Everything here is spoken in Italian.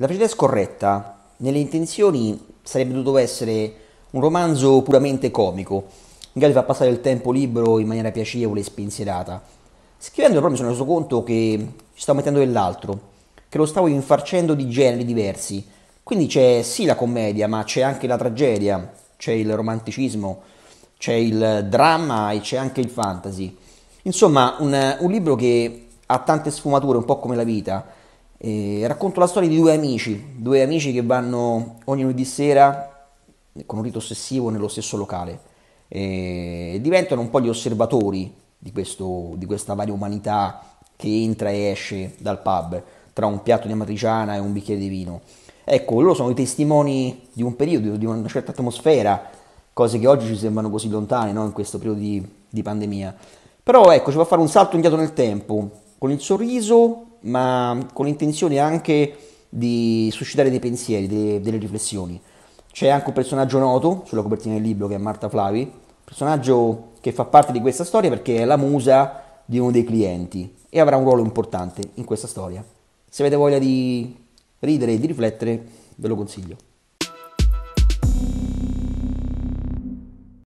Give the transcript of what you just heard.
La è scorretta, nelle intenzioni, sarebbe dovuto essere un romanzo puramente comico, magari fa passare il tempo libero in maniera piacevole e spensierata. Scrivendolo però mi sono reso conto che ci stavo mettendo dell'altro, che lo stavo infarcendo di generi diversi. Quindi c'è sì la commedia, ma c'è anche la tragedia, c'è il romanticismo, c'è il dramma e c'è anche il fantasy. Insomma, un, un libro che ha tante sfumature, un po' come la vita, e racconto la storia di due amici, due amici che vanno ogni lunedì sera con un rito ossessivo nello stesso locale e diventano un po' gli osservatori di, questo, di questa varia umanità che entra e esce dal pub tra un piatto di amatriciana e un bicchiere di vino. Ecco, loro sono i testimoni di un periodo, di una certa atmosfera, cose che oggi ci sembrano così lontane no? in questo periodo di, di pandemia. Però ecco, ci va a fare un salto indietro nel tempo, con il sorriso ma con l'intenzione anche di suscitare dei pensieri, delle, delle riflessioni. C'è anche un personaggio noto sulla copertina del libro che è Marta Flavi, personaggio che fa parte di questa storia perché è la musa di uno dei clienti e avrà un ruolo importante in questa storia. Se avete voglia di ridere e di riflettere, ve lo consiglio.